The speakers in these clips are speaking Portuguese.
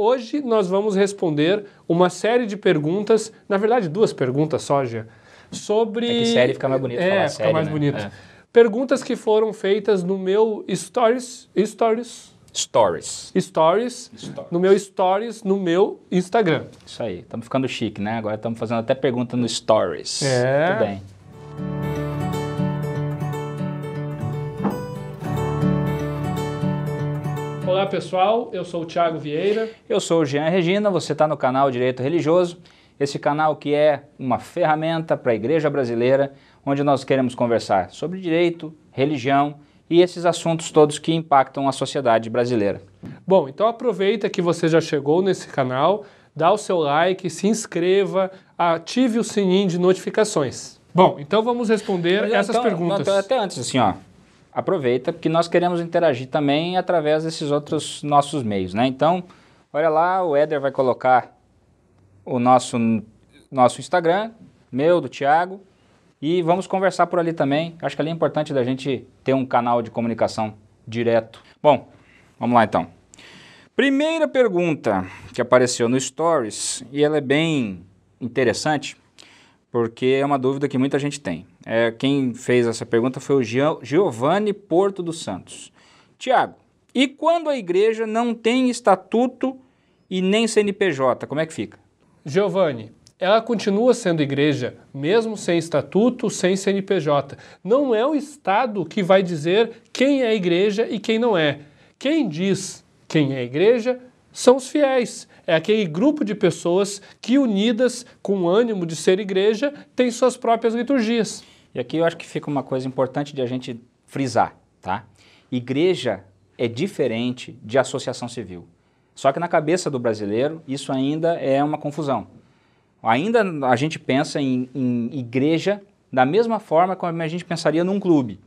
Hoje nós vamos responder uma série de perguntas, na verdade duas perguntas só, sobre... É que série fica mais bonito é, fica mais né? bonito. É. Perguntas que foram feitas no meu Stories... Stories? Stories. Stories. Stories. No meu Stories, no meu Instagram. Isso aí. Estamos ficando chique, né? Agora estamos fazendo até pergunta no Stories. É. Muito bem. Olá pessoal, eu sou o Tiago Vieira. Eu sou o Jean Regina, você está no canal Direito Religioso, esse canal que é uma ferramenta para a Igreja Brasileira, onde nós queremos conversar sobre direito, religião e esses assuntos todos que impactam a sociedade brasileira. Bom, então aproveita que você já chegou nesse canal, dá o seu like, se inscreva, ative o sininho de notificações. Bom, então vamos responder Mas, essas então, perguntas. Então, até antes, assim, ó aproveita, porque nós queremos interagir também através desses outros nossos meios, né? Então, olha lá, o Éder vai colocar o nosso, nosso Instagram, meu, do Thiago, e vamos conversar por ali também. Acho que ali é importante da gente ter um canal de comunicação direto. Bom, vamos lá então. Primeira pergunta que apareceu no Stories, e ela é bem interessante porque é uma dúvida que muita gente tem. É, quem fez essa pergunta foi o Giovanni Porto dos Santos. Tiago, e quando a igreja não tem estatuto e nem CNPJ, como é que fica? Giovanni, ela continua sendo igreja, mesmo sem estatuto, sem CNPJ. Não é o Estado que vai dizer quem é igreja e quem não é. Quem diz quem é igreja são os fiéis é aquele grupo de pessoas que, unidas com o ânimo de ser igreja, tem suas próprias liturgias. E aqui eu acho que fica uma coisa importante de a gente frisar, tá? Igreja é diferente de associação civil. Só que na cabeça do brasileiro, isso ainda é uma confusão. Ainda a gente pensa em, em, igreja da mesma forma como a gente pensaria num clube,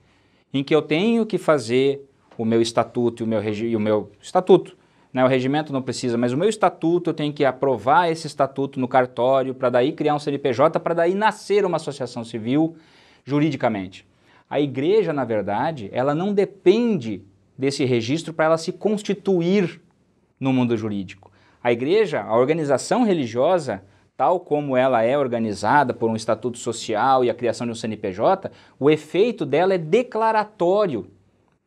em que eu tenho que fazer o meu estatuto e o meu, e o meu estatuto, né, o regimento não precisa, mas o meu estatuto, eu tenho que aprovar esse estatuto no cartório para daí criar um CNPJ, para daí nascer uma associação civil juridicamente. A igreja, na verdade, ela não depende desse registro para ela se constituir no mundo jurídico. A igreja, a organização religiosa, tal como ela é organizada por um estatuto social e a criação de um CNPJ, o efeito dela é declaratório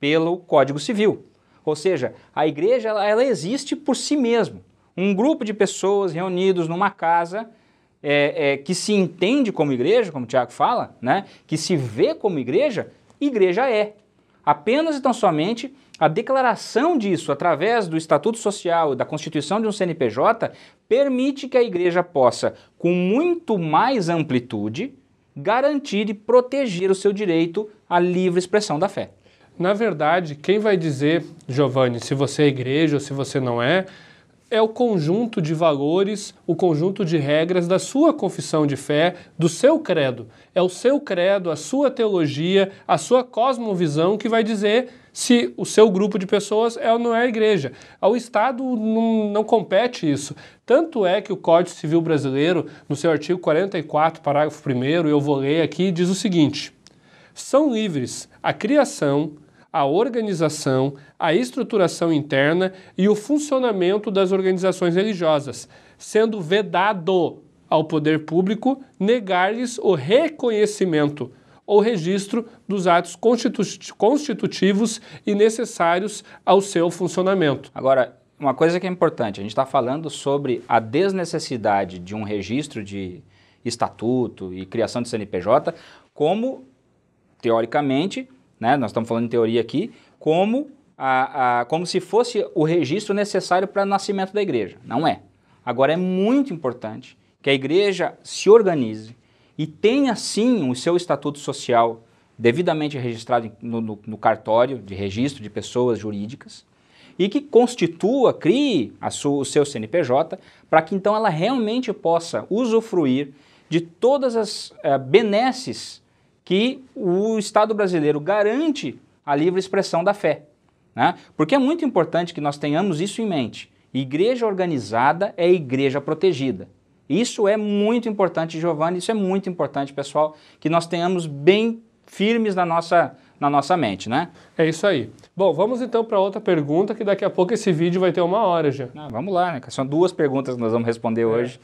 pelo Código Civil. Ou seja, a igreja ela, ela existe por si mesma. Um grupo de pessoas reunidos numa casa é, é, que se entende como igreja, como o Tiago fala, né? que se vê como igreja, igreja é. Apenas e tão somente a declaração disso através do Estatuto Social e da constituição de um CNPJ permite que a igreja possa, com muito mais amplitude, garantir e proteger o seu direito à livre expressão da fé. Na verdade, quem vai dizer, Giovanni, se você é igreja ou se você não é, é o conjunto de valores, o conjunto de regras da sua confissão de fé, do seu credo. É o seu credo, a sua teologia, a sua cosmovisão que vai dizer se o seu grupo de pessoas é ou não é igreja. Ao Estado não, não compete isso. Tanto é que o Código Civil Brasileiro, no seu artigo 44, parágrafo 1, eu vou ler aqui, diz o seguinte: são livres a criação, a organização, a estruturação interna e o funcionamento das organizações religiosas, sendo vedado ao poder público negar-lhes o reconhecimento ou registro dos atos constitutivos e necessários ao seu funcionamento. Agora, uma coisa que é importante, a gente está falando sobre a desnecessidade de um registro de estatuto e criação de CNPJ como, teoricamente, né? Nós estamos falando em teoria aqui, como, a, a como se fosse o registro necessário para o nascimento da igreja. Não é. Agora é muito importante que a igreja se organize e tenha sim o seu estatuto social devidamente registrado no, no, no cartório de registro de pessoas jurídicas e que constitua, crie sua, o seu CNPJ para que então ela realmente possa usufruir de todas as eh, benesses que o Estado brasileiro garante a livre expressão da fé. Né? Porque é muito importante que nós tenhamos isso em mente. Igreja organizada é igreja protegida. Isso é muito importante, Giovanni, isso é muito importante, pessoal, que nós tenhamos bem firmes na nossa, na nossa mente, né? É isso aí. Bom, vamos então para outra pergunta, que daqui a pouco esse vídeo vai ter uma hora já. Ah, vamos lá, né? São duas perguntas que nós vamos responder é. hoje.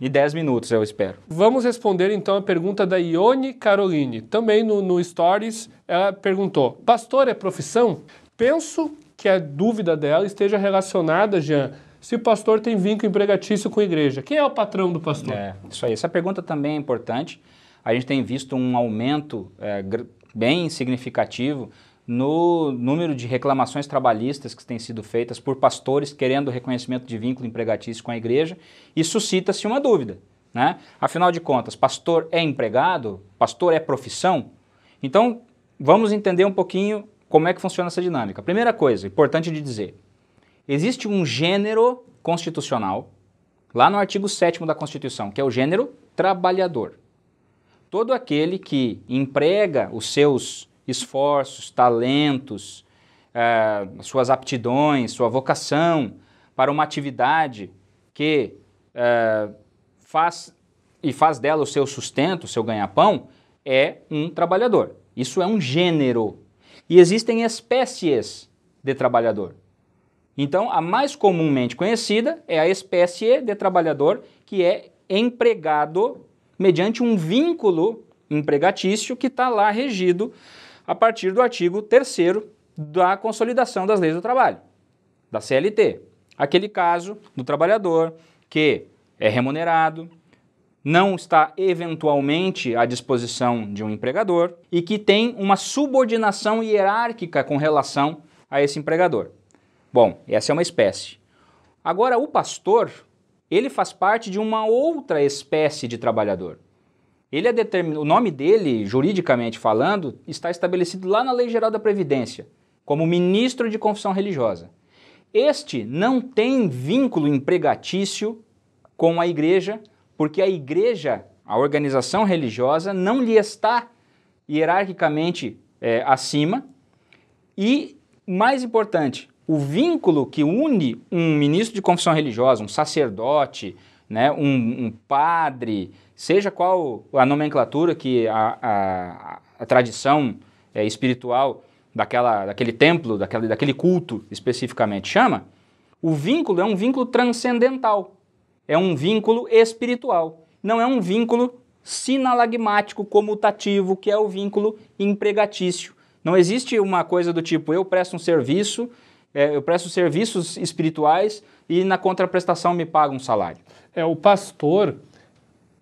E 10 minutos, eu espero. Vamos responder então a pergunta da Ione Caroline. Também no, no Stories, ela perguntou: Pastor é profissão? Penso que a dúvida dela esteja relacionada, Jean, se o pastor tem vínculo empregatício com a igreja. Quem é o patrão do pastor? É, isso aí. Essa pergunta também é importante. A gente tem visto um aumento é, bem significativo no número de reclamações trabalhistas que têm sido feitas por pastores querendo reconhecimento de vínculo empregatício com a igreja e suscita-se uma dúvida. Né? Afinal de contas, pastor é empregado? Pastor é profissão? Então, vamos entender um pouquinho como é que funciona essa dinâmica. Primeira coisa, importante de dizer: existe um gênero constitucional lá no artigo 7 da Constituição, que é o gênero trabalhador. Todo aquele que emprega os seus esforços, talentos, é, suas aptidões, sua vocação para uma atividade que é, faz e faz dela o seu sustento, o seu ganha-pão, é um trabalhador. Isso é um gênero. E existem espécies de trabalhador. Então, a mais comumente conhecida é a espécie de trabalhador que é empregado mediante um vínculo empregatício que está lá regido a partir do artigo 3 da Consolidação das Leis do Trabalho, da CLT. Aquele caso do trabalhador que é remunerado, não está eventualmente à disposição de um empregador e que tem uma subordinação hierárquica com relação a esse empregador. Bom, essa é uma espécie. Agora, o pastor, ele faz parte de uma outra espécie de trabalhador. Ele é determin... O nome dele, juridicamente falando, está estabelecido lá na Lei Geral da Previdência, como ministro de confissão religiosa. Este não tem vínculo empregatício com a igreja, porque a igreja, a organização religiosa, não lhe está hierarquicamente é, acima. E, mais importante, o vínculo que une um ministro de confissão religiosa, um sacerdote, né, um, um padre, seja qual a nomenclatura que a, a, a tradição é, espiritual daquela, daquele templo, daquele culto especificamente chama, o vínculo é um vínculo transcendental, é um vínculo espiritual, não é um vínculo sinalagmático comutativo, que é o vínculo empregatício. Não existe uma coisa do tipo eu presto um serviço, é, eu presto serviços espirituais e na contraprestação me paga um salário. É o pastor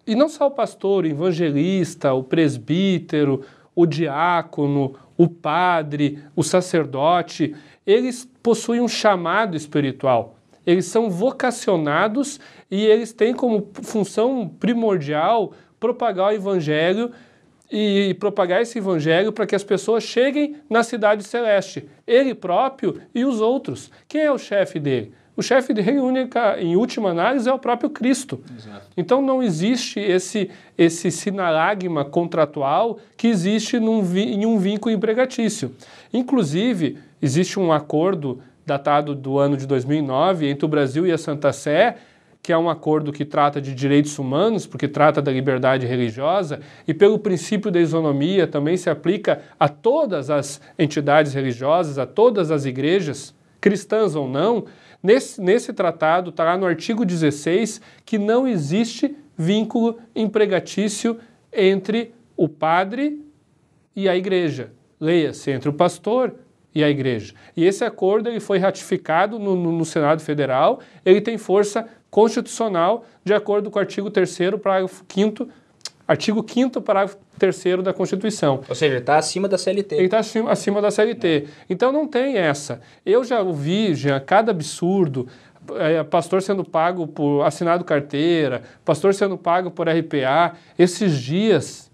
e não só o pastor, o evangelista, o presbítero, o diácono, o padre, o sacerdote, eles possuem um chamado espiritual. Eles são vocacionados e eles têm como função primordial propagar o evangelho e propagar esse evangelho para que as pessoas cheguem na cidade celeste, ele próprio e os outros. Quem é o chefe dele? o chefe de rei única, em última análise, é o próprio Cristo. Exato. Então não existe esse, esse sinalagma contratual que existe num, em um vínculo empregatício. Inclusive, existe um acordo datado do ano de 2009 entre o Brasil e a Santa Sé, que é um acordo que trata de direitos humanos, porque trata da liberdade religiosa, e pelo princípio da isonomia também se aplica a todas as entidades religiosas, a todas as igrejas, cristãs ou não, Nesse, nesse tratado, está lá no artigo 16, que não existe vínculo empregatício entre o padre e a igreja. Leia-se, entre o pastor e a igreja. E esse acordo ele foi ratificado no, no, no Senado Federal, ele tem força constitucional de acordo com o artigo 3 parágrafo 5 Artigo 5 parágrafo 3 da Constituição. Ou seja, está acima da CLT. Ele está acima, acima, da CLT. Então não tem essa. Eu já ouvi, já, cada absurdo, é, pastor sendo pago por assinado carteira, pastor sendo pago por RPA. Esses dias,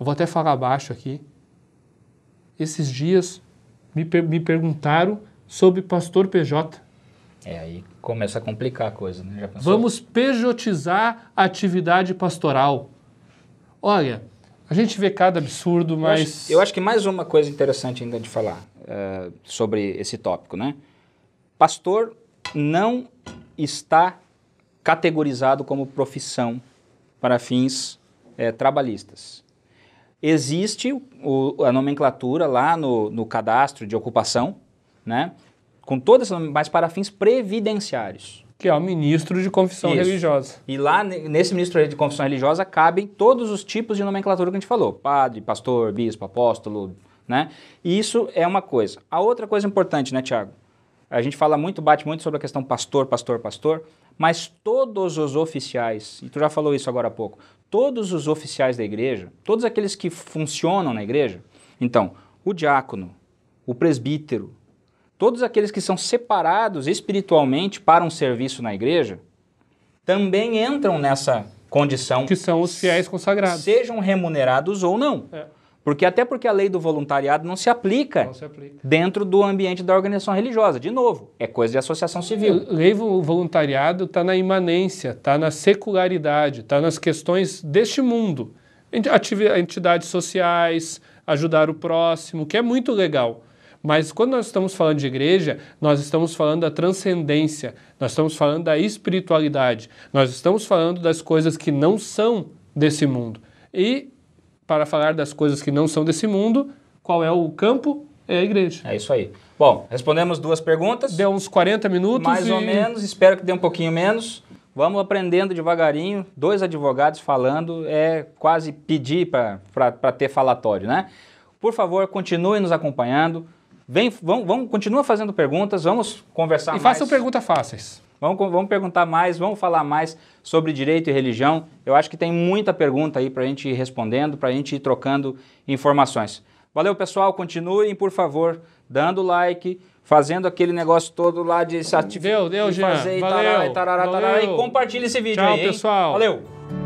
eu vou até falar abaixo aqui, esses dias me, per me perguntaram sobre pastor PJ. É, aí começa a complicar a coisa, né? Vamos pejotizar a atividade pastoral. Olha, a gente vê cada absurdo, mas. Eu acho, eu acho que mais uma coisa interessante ainda de falar uh, sobre esse tópico, né? Pastor não está categorizado como profissão para fins é, trabalhistas. Existe o, a nomenclatura lá no, no, cadastro de ocupação, né? Com todas, mas para fins previdenciários que é o ministro de confissão Isso. religiosa. E lá nesse ministro de confissão religiosa cabem todos os tipos de nomenclatura que a gente falou: padre, pastor, bispo, apóstolo, né? E isso é uma coisa. A outra coisa importante, né, Tiago? A gente fala muito, bate muito sobre a questão pastor, pastor, pastor, mas todos os oficiais, e tu já falou isso agora há pouco, todos os oficiais da igreja, todos aqueles que funcionam na igreja, então, o diácono, o presbítero, todos aqueles que são separados espiritualmente para um serviço na igreja também entram nessa condição. Que são os fiéis consagrados. Sejam remunerados ou não. É. Porque até porque a lei do voluntariado não se aplica, não se aplica. dentro do ambiente da organização religiosa. De novo, é coisa de associação civil. A é, lei do voluntariado está na imanência, está na secularidade, está nas questões deste mundo. Entidades sociais, ajudar o próximo, que é muito legal. Mas quando nós estamos falando de igreja, nós estamos falando da transcendência, nós estamos falando da espiritualidade, nós estamos falando das coisas que não são desse mundo. E para falar das coisas que não são desse mundo, qual é o campo? É a igreja. É isso aí. Bom, respondemos duas perguntas. Deu uns 40 minutos. Mais e... ou menos, espero que dê um pouquinho menos. Vamos aprendendo devagarinho. Dois advogados falando é quase pedir para ter falatório, né? Por favor, continue nos acompanhando. Vem, vão, vão, continua fazendo perguntas, vamos conversar e mais. E façam perguntas fáceis. Vamos, vamos perguntar mais, vamos falar mais sobre direito e religião. Eu acho que tem muita pergunta aí para a gente ir respondendo, para a gente ir trocando informações. Valeu, pessoal. Continuem, por favor, dando like, fazendo aquele negócio todo lá de se ativar. Deu, deu, de fazer, Jean. valeu, e tarará, tarará, valeu. e compartilhe esse vídeo Tchau, aí. Tchau, pessoal. Valeu.